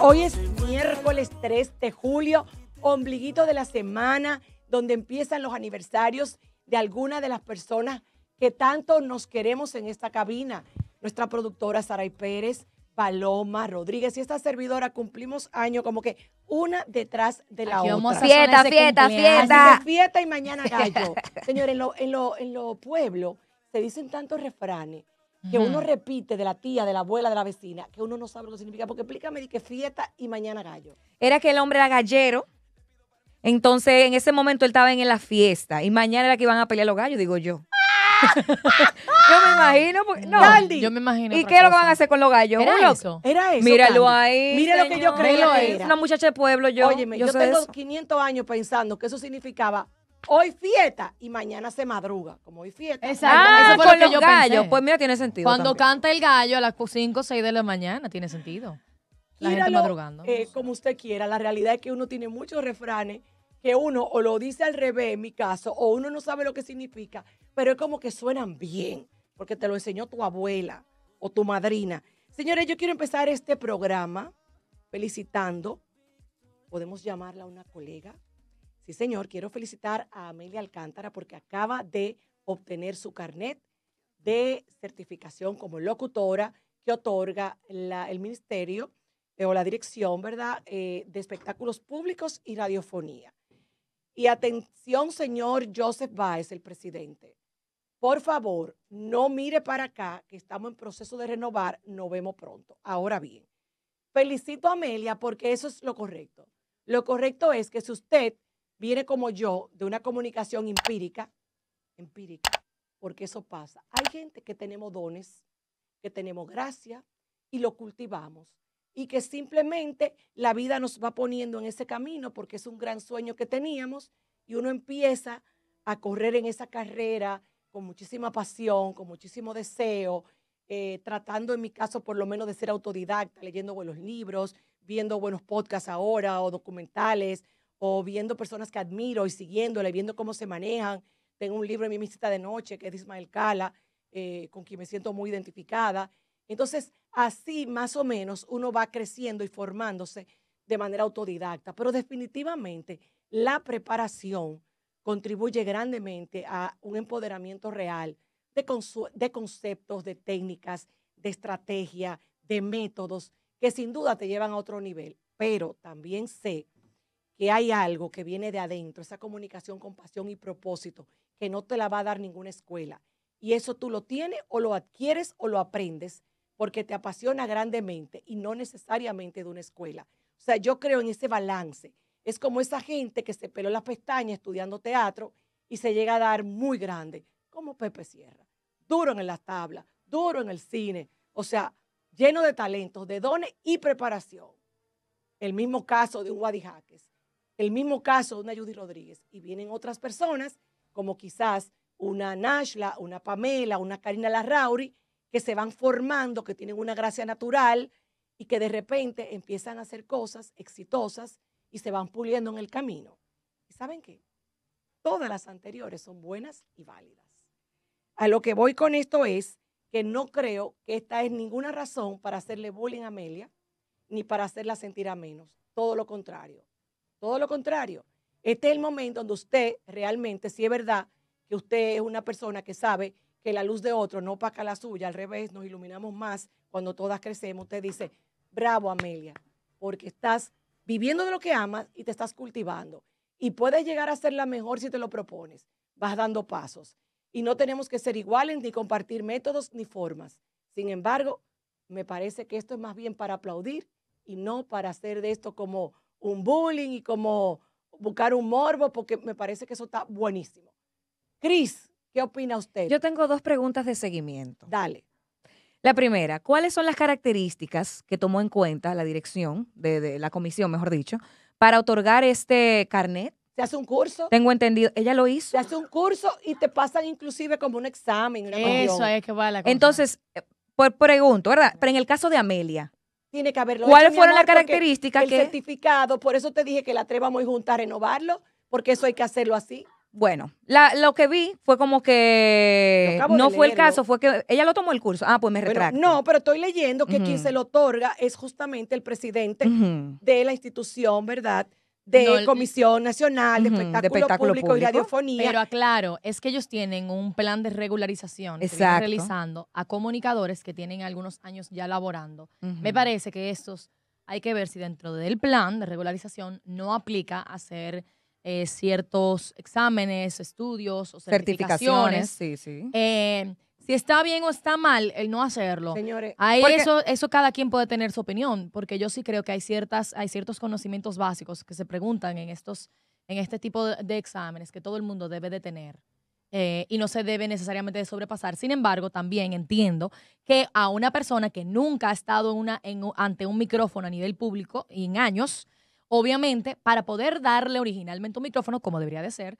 hoy es miércoles 3 de julio, ombliguito de la semana, donde empiezan los aniversarios de alguna de las personas que tanto nos queremos en esta cabina. Nuestra productora Saray Pérez, Paloma Rodríguez y esta servidora cumplimos año como que una detrás de la otra. Fiesta, fiesta, fiesta. fiesta y mañana gallo. Señores, en los lo, en pueblos se dicen tantos refranes que uno repite de la tía, de la abuela, de la vecina, que uno no sabe lo que significa. Porque explícame, que fiesta y mañana gallo. Era que el hombre era gallero. Entonces, en ese momento él estaba en la fiesta y mañana era que iban a pelear los gallos, digo yo. yo me imagino. no, yo me imagino. ¿Y qué es lo que van a hacer con los gallos? Era eso. Era eso. Míralo ahí. Mira lo que yo creía. Una muchacha de pueblo, yo. yo, tengo 500 años pensando que eso significaba hoy fiesta y mañana se madruga. Como hoy fiesta. Exacto. Ah, eso yo Pues mira, tiene sentido. Cuando canta el gallo a las 5 o 6 de la mañana, tiene sentido. La gente madrugando. Eh, como usted quiera, la realidad es que uno tiene muchos refranes que uno o lo dice al revés, en mi caso, o uno no sabe lo que significa, pero es como que suenan bien, porque te lo enseñó tu abuela o tu madrina. Señores, yo quiero empezar este programa felicitando, podemos llamarla una colega, Sí, señor, quiero felicitar a Amelia Alcántara porque acaba de obtener su carnet de certificación como locutora que otorga el Ministerio o la Dirección ¿verdad? Eh, de Espectáculos Públicos y Radiofonía. Y atención, señor Joseph Baez, el presidente. Por favor, no mire para acá, que estamos en proceso de renovar, nos vemos pronto. Ahora bien, felicito a Amelia porque eso es lo correcto. Lo correcto es que si usted viene como yo de una comunicación empírica, empírica, porque eso pasa. Hay gente que tenemos dones, que tenemos gracia y lo cultivamos y que simplemente la vida nos va poniendo en ese camino porque es un gran sueño que teníamos y uno empieza a correr en esa carrera con muchísima pasión, con muchísimo deseo, eh, tratando en mi caso por lo menos de ser autodidacta, leyendo buenos libros, viendo buenos podcasts ahora o documentales o viendo personas que admiro y siguiéndole, viendo cómo se manejan. Tengo un libro en mi visita de noche que es de Ismael Cala, eh, con quien me siento muy identificada. Entonces, así más o menos uno va creciendo y formándose de manera autodidacta, pero definitivamente la preparación contribuye grandemente a un empoderamiento real de, de conceptos, de técnicas, de estrategia, de métodos que sin duda te llevan a otro nivel, pero también sé que hay algo que viene de adentro, esa comunicación con pasión y propósito, que no te la va a dar ninguna escuela. Y eso tú lo tienes o lo adquieres o lo aprendes porque te apasiona grandemente y no necesariamente de una escuela. O sea, yo creo en ese balance. Es como esa gente que se peló las pestañas estudiando teatro y se llega a dar muy grande, como Pepe Sierra. Duro en las tablas, duro en el cine, o sea, lleno de talentos, de dones y preparación. El mismo caso de un Wadi el mismo caso de una Judy Rodríguez y vienen otras personas, como quizás una Nashla, una Pamela, una Karina Larrauri, que se van formando, que tienen una gracia natural y que de repente empiezan a hacer cosas exitosas y se van puliendo en el camino. ¿Y saben qué? Todas las anteriores son buenas y válidas. A lo que voy con esto es que no creo que esta es ninguna razón para hacerle bullying a Amelia ni para hacerla sentir a menos. Todo lo contrario. Todo lo contrario. Este es el momento donde usted realmente, si es verdad que usted es una persona que sabe que la luz de otro no opaca la suya, al revés, nos iluminamos más cuando todas crecemos. Usted dice, bravo Amelia, porque estás viviendo de lo que amas y te estás cultivando. Y puedes llegar a ser la mejor si te lo propones. Vas dando pasos. Y no tenemos que ser iguales ni compartir métodos ni formas. Sin embargo, me parece que esto es más bien para aplaudir y no para hacer de esto como un bullying y como buscar un morbo, porque me parece que eso está buenísimo. Cris, ¿qué opina usted? Yo tengo dos preguntas de seguimiento. Dale. La primera, ¿cuáles son las características que tomó en cuenta la dirección de, la comisión, mejor dicho, para otorgar este carnet? Se hace un curso. Tengo entendido. Ella lo hizo. Se hace un curso y te pasan inclusive como un examen. Eso es que va la cosa. Entonces, eh, por pregunto, ¿verdad? Pero en el caso de Amelia, tiene que haberlo. ¿Cuáles fueron las características que certificado? Por eso te dije que la atrevamos vamos a a renovarlo, porque eso hay que hacerlo así. Bueno, lo que vi fue como que no fue el caso, fue que ella lo tomó el curso. Ah, pues me retracto. no, pero estoy leyendo que quien se lo otorga es justamente el presidente de la institución, ¿verdad? de Comisión Nacional de, espectáculo, público, y Radiofonía. Pero aclaro, es que ellos tienen un plan de regularización que están realizando a comunicadores que tienen algunos años ya laborando. Me parece que estos hay que ver si dentro del plan de regularización no aplica hacer eh, ciertos exámenes, estudios o certificaciones. certificaciones sí, sí. Eh, si está bien o está mal el no hacerlo. eso, eso cada quien puede tener su opinión, porque yo sí creo que hay, ciertas, hay ciertos conocimientos básicos que se preguntan en, estos, en este tipo de exámenes que todo el mundo debe de tener. Eh, y no se debe necesariamente de sobrepasar. Sin embargo, también entiendo que a una persona que nunca ha estado una, ante un micrófono a nivel público y en años, obviamente, para poder darle originalmente un micrófono, como debería de ser,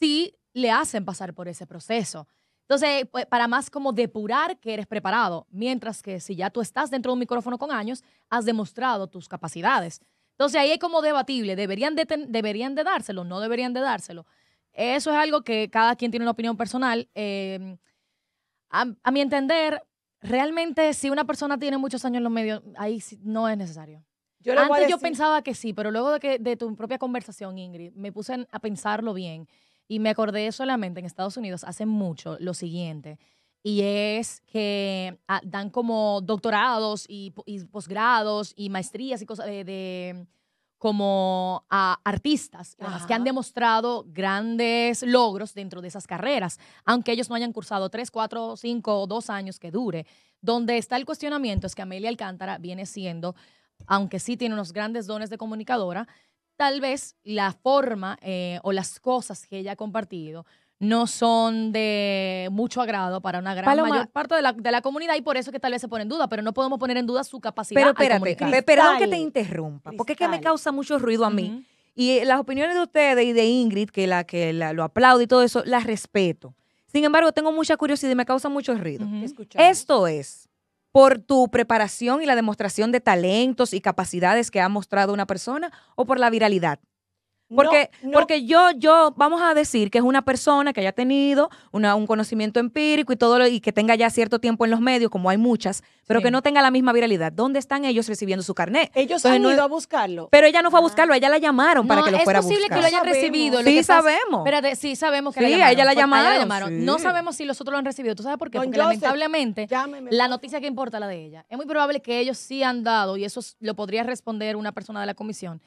sí le hacen pasar por ese proceso. Entonces, pues, para más como depurar que eres preparado, mientras que si ya tú estás dentro de un micrófono con años, has demostrado tus capacidades. Entonces, ahí es como debatible, deberían de, deberían de dárselo, no deberían de dárselo. Eso es algo que cada quien tiene una opinión personal. Em, a, mi entender, realmente si una persona tiene muchos años en los medios, ahí no es necesario. Antes yo pensaba que sí, pero luego que, de tu propia conversación, Ingrid, me puse a pensarlo bien y me acordé solamente en Estados Unidos hace mucho lo siguiente, y es que ah, dan como doctorados y, posgrados y maestrías y cosas de, como a ah, artistas que han demostrado grandes logros dentro de esas carreras, aunque ellos no hayan cursado tres, cuatro, cinco o dos años que dure. Donde está el cuestionamiento es que Amelia Alcántara viene siendo, aunque sí tiene unos grandes dones de comunicadora, tal vez la forma eh, o las cosas que ella ha compartido no son de mucho agrado para una gran mayor parte de la, de la, comunidad y por eso que tal vez se pone en duda, pero no podemos poner en duda su capacidad. Pero espérate, perdón que te interrumpa, porque es que me causa mucho ruido a mí. Y eh, las opiniones de ustedes y de Ingrid, que la que lo aplaude y todo eso, las respeto. Sin embargo, tengo mucha curiosidad y me causa mucho ruido. Esto es, por tu preparación y la demostración de talentos y capacidades que ha mostrado una persona o por la viralidad? Porque, porque yo, yo, vamos a decir que es una persona que haya tenido un conocimiento empírico y todo y que tenga ya cierto tiempo en los medios, como hay muchas, pero que no tenga la misma viralidad. ¿Dónde están ellos recibiendo su carnet? Ellos han ido a buscarlo. Pero ella no fue a ah. buscarlo, a ella la llamaron para que lo fuera a buscar. Es posible que lo hayan recibido. Lo sí, que sabemos. sí, sabemos que la llamaron, ella la llamaron. No sabemos si los otros lo han recibido. ¿Tú sabes por qué? Porque lamentablemente la noticia que importa la de ella. Es muy probable que ellos sí han dado, y eso lo podría responder una persona de la comisión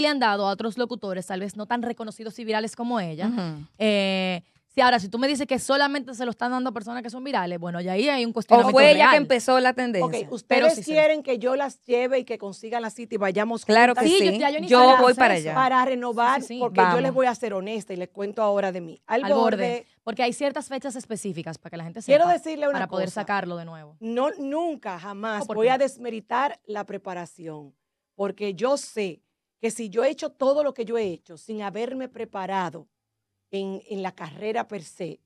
le han dado a otros locutores, tal vez no tan reconocidos y virales como ella. Eh, si ahora, si tú me dices que solamente se lo están dando a personas que son virales, bueno, ya ahí hay un cuestionamiento O fue ella que empezó la tendencia. ustedes Pero si quieren que yo las lleve y que consiga la cita y vayamos Claro que sí. Yo, voy para allá. Para renovar, porque yo les voy a ser honesta y les cuento ahora de mí. Al, borde, Porque hay ciertas fechas específicas para que la gente sepa. Quiero decirle una Para poder sacarlo de nuevo. No, nunca, jamás voy a desmeritar la preparación. Porque yo sé que si yo he hecho todo lo que yo he hecho sin haberme preparado en, en la carrera per se,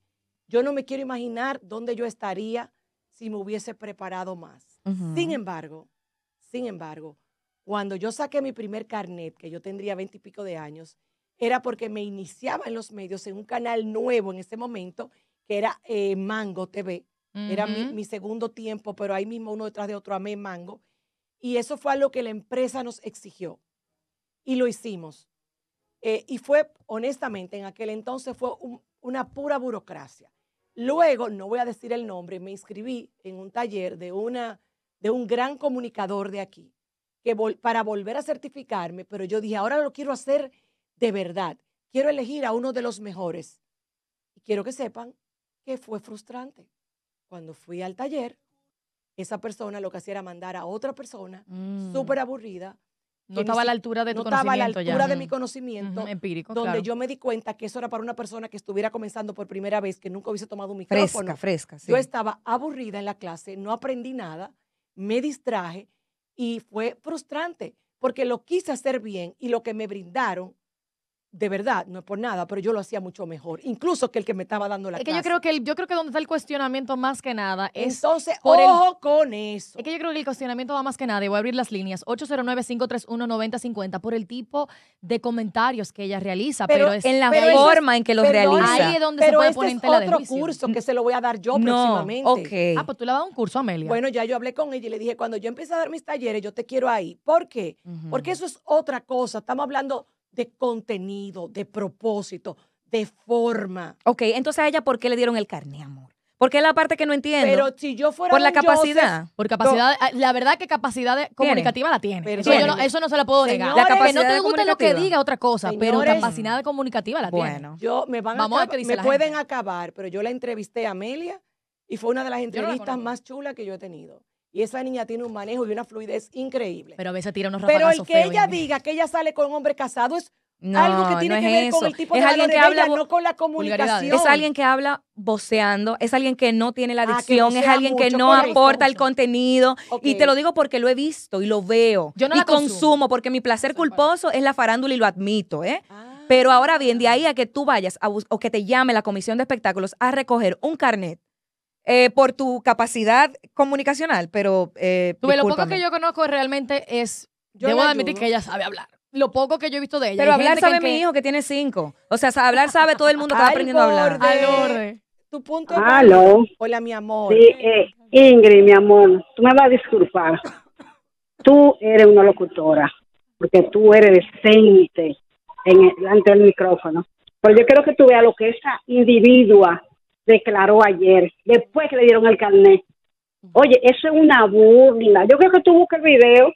yo no me quiero imaginar dónde yo estaría si me hubiese preparado más. Sin embargo, sin embargo, cuando yo saqué mi primer carnet, que yo tendría y pico de años, era porque me iniciaba en los medios en un canal nuevo en ese momento, que era eh, Mango TV. Era mi, mi, segundo tiempo, pero ahí mismo uno detrás de otro amé Mango. Y eso fue a lo que la empresa nos exigió y lo hicimos. Eh, y fue, honestamente, en aquel entonces fue una pura burocracia. Luego, no voy a decir el nombre, me inscribí en un taller de, una, de un gran comunicador de aquí que para volver a certificarme, pero yo dije, ahora lo quiero hacer de verdad. Quiero elegir a uno de los mejores. Y quiero que sepan que fue frustrante. Cuando fui al taller, esa persona lo que hacía era mandar a otra persona mm. súper aburrida no estaba a la altura de la altura de mi conocimiento. Donde yo me di cuenta que eso era para una persona que estuviera comenzando por primera vez, que nunca hubiese tomado un micrófono. Fresca, fresca. Yo estaba aburrida en la clase, no aprendí nada, me distraje y fue frustrante porque lo quise hacer bien y lo que me brindaron de verdad, no es por nada, pero yo lo hacía mucho mejor, incluso que el que me estaba dando la es que yo creo que yo creo que donde está el cuestionamiento más que nada es Entonces, ojo con eso. Es que yo creo que el cuestionamiento va más que nada, y voy a abrir las líneas 809-531-9050 por el tipo de comentarios que ella realiza, pero, es en la forma en que los realiza. Ahí es donde se puede este poner en tela es otro curso que se lo voy a dar yo próximamente. Ah, pues tú le vas a un curso a Amelia. Bueno, ya yo hablé con ella y le dije, cuando yo empiece a dar mis talleres, yo te quiero ahí. ¿Por qué? Porque eso es otra cosa, estamos hablando de contenido, de propósito, de forma. Ok, entonces a ella, ¿por qué le dieron el carne, amor? Porque es la parte que no entiendo. Pero si yo fuera Por la capacidad. por capacidad. Ah, la verdad que capacidad comunicativa la tiene. eso, no, se la puedo negar. La que no te guste lo que diga, otra cosa. pero capacidad comunicativa la bueno. tiene. Yo, me van a, Me pueden acabar, pero yo la entrevisté a Amelia y fue una de las entrevistas más chulas que yo he tenido. Y esa niña tiene un manejo y una fluidez increíble. Pero a veces tira unos Pero el que ella diga que ella sale con un hombre casado es algo que tiene que ver con el tipo de alguien que habla no con la comunicación. Es alguien que habla voceando, es alguien que no tiene la ah, adicción, es alguien que no aporta el contenido. Y te lo digo porque lo he visto y lo veo. Yo no y consumo. porque mi placer culposo es la farándula y lo admito, ¿eh? Ah. Pero ahora bien, de ahí a que tú vayas a o que te llame la comisión de espectáculos a recoger un carnet eh, por tu capacidad comunicacional, pero... Eh, lo poco que yo conozco realmente es... debo admitir que ella sabe hablar. Lo poco que yo he visto de ella. Pero hablar sabe mi hijo que tiene cinco. O sea, hablar sabe todo el mundo que está aprendiendo a hablar. Tu punto. Hola, mi amor. Eh, Ingrid, mi amor, tú me vas a disculpar. Tú eres una locutora, porque tú eres decente en el, ante el micrófono. Pero yo quiero que tú veas lo que esa individua declaró ayer, después que le dieron el carnet. Oye, eso es una burla. Yo creo que tú buscas el video.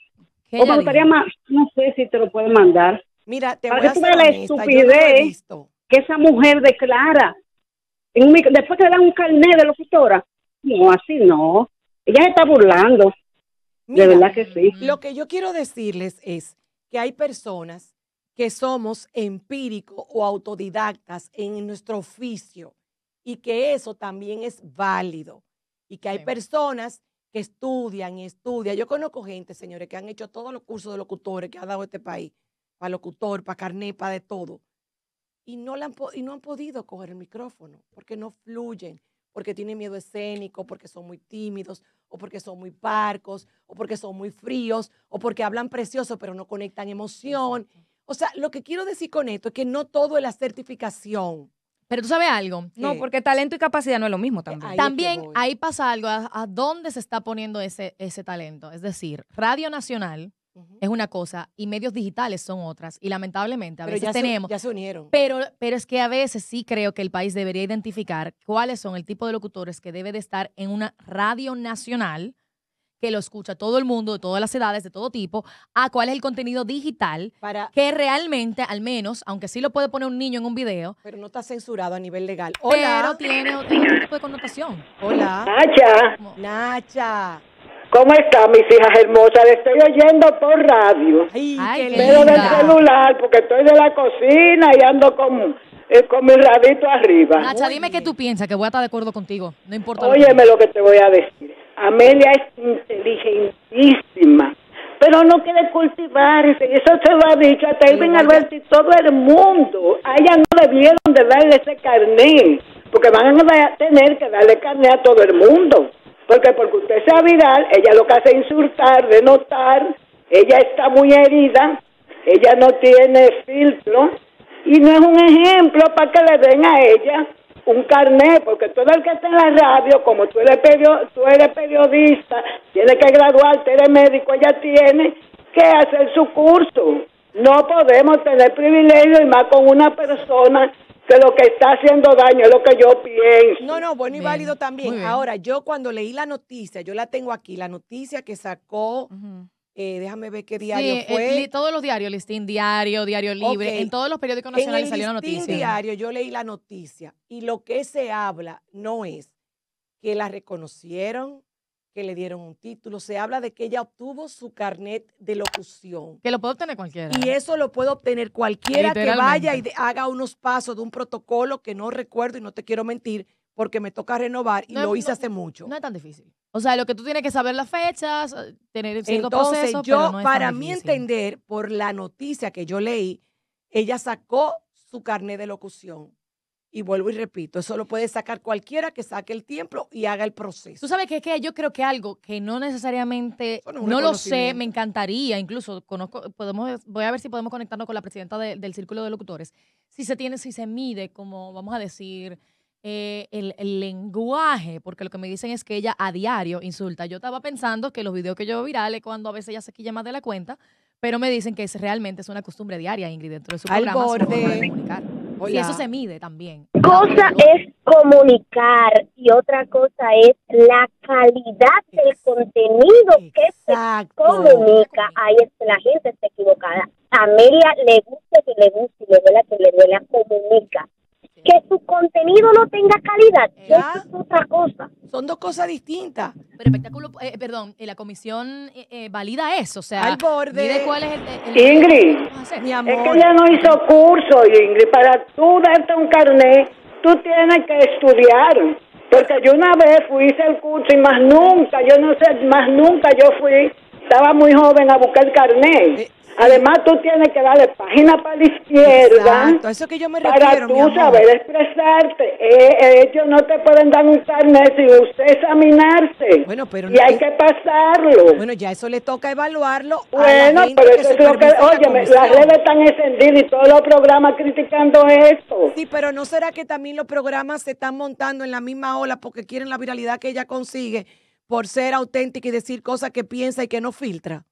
O me gustaría más, no sé si te lo pueden mandar. Mira, te Para voy que la estupidez que esa mujer declara. después que le dan un carnet de locutora. No, así no. Ella se está burlando. de verdad que sí. Lo que yo quiero decirles es que hay personas que somos empíricos o autodidactas en nuestro oficio y que eso también es válido y que hay personas que estudian y estudian. Yo conozco gente, señores, que han hecho todos los cursos de locutores que ha dado este país, para locutor, para carnet, para de todo, y no, han, y no han podido coger el micrófono porque no fluyen, porque tienen miedo escénico, porque son muy tímidos, o porque son muy parcos, o porque son muy fríos, o porque hablan precioso pero no conectan emoción. O sea, lo que quiero decir con esto es que no todo es la certificación. Pero tú sabes algo. No, porque talento y capacidad no es lo mismo eh, también. también ahí pasa algo, a, dónde se está poniendo ese, ese talento. Es decir, Radio Nacional es una cosa y medios digitales son otras. Y lamentablemente a veces ya tenemos... Se, ya se unieron. Pero, pero es que a veces sí creo que el país debería identificar cuáles son el tipo de locutores que debe de estar en una radio nacional que lo escucha todo el mundo, de todas las edades, de todo tipo, a cuál es el contenido digital Para... que realmente, al menos, aunque sí lo puede poner un niño en un video. Pero no está censurado a nivel legal. Hola. Pero tiene otro tipo de connotación. Hola. Nacha. Nacha. ¿Cómo están mis hijas hermosas? Le estoy oyendo por radio. Ay, pero del celular, porque estoy de la cocina y ando con, eh, con mi radito arriba. Nacha, dime qué tú piensas, que voy a estar de acuerdo contigo. No importa. Óyeme lo que te voy a decir. Amelia es inteligentísima, pero no quiere cultivarse. Eso se lo ha dicho hasta sí, Alberti y todo el mundo. A ella no debieron de darle ese carné, porque van a tener que darle carné a todo el mundo. Porque porque usted sea viral, ella lo que hace es insultar, denotar, ella está muy herida, ella no tiene filtro y no es un ejemplo para que le den a ella un carnet, porque todo el que está en la radio, como tú eres, tú eres periodista, tiene que graduarte, eres médico, ella tiene que hacer su curso. No podemos tener privilegio y más con una persona que lo que está haciendo daño, es lo que yo pienso. No, no, bueno y válido también. Ahora, yo cuando leí la noticia, yo la tengo aquí, la noticia que sacó... Eh, déjame ver qué diario eh, fue. todos los diarios, Listín Diario, Diario Libre, en todos los periódicos nacionales salió la noticia. En Diario yo leí la noticia y lo que se habla no es que la reconocieron, que le dieron un título, se habla de que ella obtuvo su carnet de locución. Que lo puede obtener cualquiera. Y eso lo puede obtener cualquiera que vaya y haga unos pasos de un protocolo que no recuerdo y no te quiero mentir porque me toca renovar y lo hice hace mucho. No es tan difícil. O sea, lo que tú tienes que saber las fechas, eh, tener el Entonces, proceso, yo, para mi entender, por la noticia que yo leí, ella sacó su carnet de locución. Y vuelvo y repito, eso lo puede sacar cualquiera que saque el tiempo y haga el proceso. Tú sabes que, que yo creo que algo que no necesariamente, no, lo sé, me encantaría, incluso conozco, podemos, voy a ver si podemos conectarnos con la presidenta del Círculo de Locutores. Si se tiene, si se mide como, vamos a decir, eh, el, lenguaje, porque lo que me dicen es que ella a diario insulta. Yo estaba pensando que los videos que yo veo virales, cuando a veces ella se quilla más de la cuenta, pero me dicen que es, realmente es una costumbre diaria, Ingrid, dentro de su programa. Y eso se mide también. Cosa es comunicar y otra cosa es la calidad del contenido que se comunica. Ahí es la gente está equivocada. a Amelia le gusta que le guste y le duela que le duela, comunica que su contenido no tenga calidad, eso es otra cosa. Son dos cosas distintas. Pero espectáculo, eh, perdón, eh, la comisión eh, valida eso, o sea, Al borde. cuál es el... Ingrid, es que ella no hizo curso, Ingrid, para tú darte un carnet, tú tienes que estudiar. Porque yo una vez fui, al el curso y más nunca, yo no sé, más nunca yo fui, estaba muy joven a buscar carnet. Además, tú tienes que darle página para la izquierda. Exacto, eso que yo me refiero. Para tú saber expresarte. Eh, eh, ellos no te pueden dar un carnet sin usted examinarse. Bueno, pero y hay que pasarlo. Bueno, ya eso le toca evaluarlo. Bueno, pero eso es lo que. Oye, las redes están encendidas y todos los programas criticando esto. Sí, pero ¿no será que también los programas se están montando en la misma ola porque quieren la viralidad que ella consigue por ser auténtica y decir cosas que piensa y que no filtra?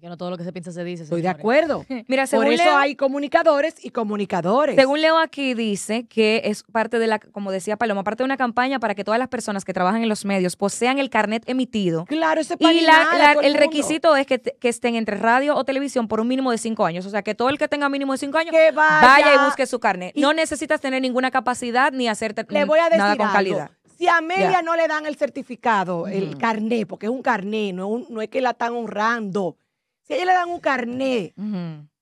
que no todo lo que se piensa se dice. Estoy de acuerdo. Mira, Por eso hay comunicadores y comunicadores. Según Leo aquí dice que es parte de la, como decía Paloma, parte de una campaña para que todas las personas que trabajan en los medios posean el carnet emitido. Claro, ese Y la, el, requisito es que, estén entre radio o televisión por un mínimo de cinco años. O sea, que todo el que tenga mínimo de cinco años vaya, y busque su carnet. no necesitas tener ninguna capacidad ni hacerte le voy a nada con calidad. Si a media no le dan el certificado, el carnet, porque es un carnet no, no es que la están honrando que ellos le dan un carné.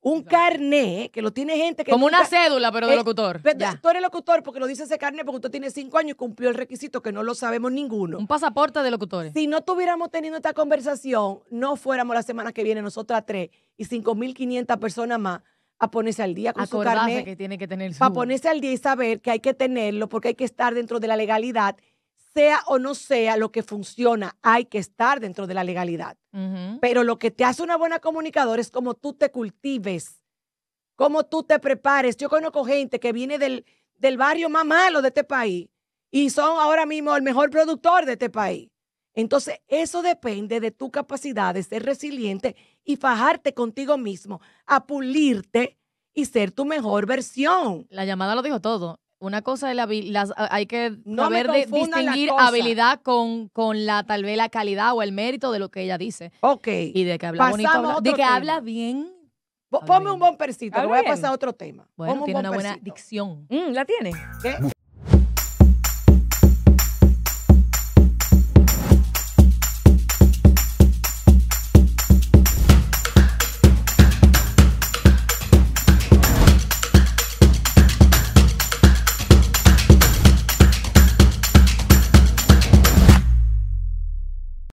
Un carné que lo tiene gente que. Como una cédula, pero de eh, locutor. Pero tú eres locutor porque lo dice ese carné porque usted tiene cinco años y cumplió el requisito que no lo sabemos ninguno. Un pasaporte de locutores. Si no tuviéramos teniendo esta conversación, no fuéramos la semana que viene nosotras tres y 5.500 personas más a ponerse al día con su carné que tiene que tener su... Para ponerse al día y saber que hay que tenerlo porque hay que estar dentro de la legalidad sea o no sea lo que funciona, hay que estar dentro de la legalidad. Pero lo que te hace una buena comunicadora es cómo tú te cultives, cómo tú te prepares. Yo conozco gente que viene del, del barrio más malo de este país y son ahora mismo el mejor productor de este país. Entonces, eso depende de tu capacidad de ser resiliente y fajarte contigo mismo, a pulirte y ser tu mejor versión. La llamada lo dijo todo una cosa es la, las, ah, hay que saber distinguir habilidad con, la tal vez la calidad o el mérito de lo que ella dice. Ok. Y de que habla bonito, de que habla bien. Ponme un bompercito, le voy a pasar a otro tema. Bueno, tiene una buena dicción. Mm, ¿La tiene? ¿Qué?